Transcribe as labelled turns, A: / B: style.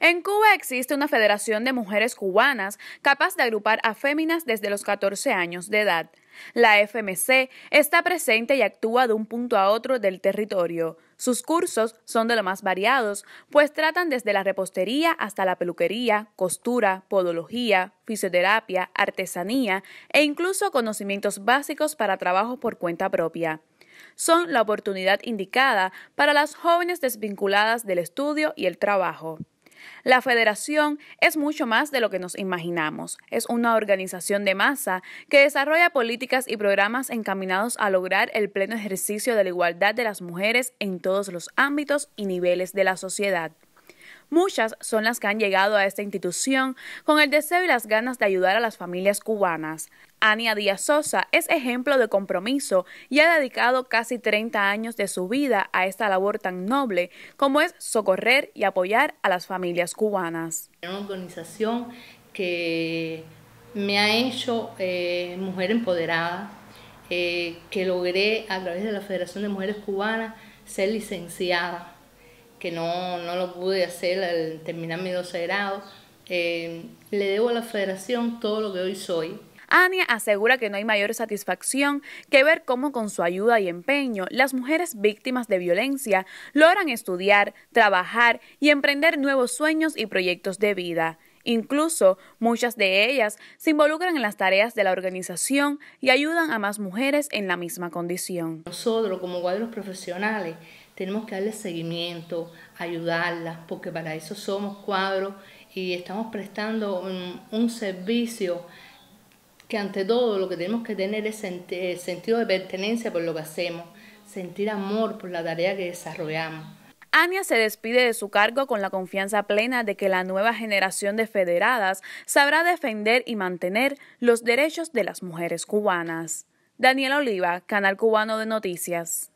A: En Cuba existe una federación de mujeres cubanas capaz de agrupar a féminas desde los 14 años de edad. La FMC está presente y actúa de un punto a otro del territorio. Sus cursos son de lo más variados, pues tratan desde la repostería hasta la peluquería, costura, podología, fisioterapia, artesanía e incluso conocimientos básicos para trabajo por cuenta propia. Son la oportunidad indicada para las jóvenes desvinculadas del estudio y el trabajo. La federación es mucho más de lo que nos imaginamos. Es una organización de masa que desarrolla políticas y programas encaminados a lograr el pleno ejercicio de la igualdad de las mujeres en todos los ámbitos y niveles de la sociedad. Muchas son las que han llegado a esta institución con el deseo y las ganas de ayudar a las familias cubanas. Ania Díaz Sosa es ejemplo de compromiso y ha dedicado casi 30 años de su vida a esta labor tan noble como es socorrer
B: y apoyar a las familias cubanas. Una organización que me ha hecho eh, mujer empoderada, eh, que logré a través de la Federación de Mujeres Cubanas ser licenciada que no, lo pude hacer al terminar mi 12 grado. Eh, le debo a la federación todo lo que hoy soy. Ania asegura que no hay mayor satisfacción que ver cómo con su
A: ayuda y empeño las mujeres víctimas de violencia logran estudiar, trabajar y emprender nuevos sueños y proyectos de vida. Incluso muchas de ellas se involucran en las tareas de la organización y ayudan a más mujeres en la misma condición.
B: Nosotros como cuadros profesionales tenemos que darle seguimiento, ayudarlas, porque para eso somos cuadros y estamos prestando un, servicio que ante todo lo que tenemos que tener es el eh, sentido de pertenencia por lo que hacemos, sentir amor por la tarea que desarrollamos. Ania se despide de
A: su cargo con la confianza plena de que la nueva generación de federadas sabrá defender y mantener los derechos de las mujeres cubanas. Daniela Oliva, Canal Cubano de Noticias.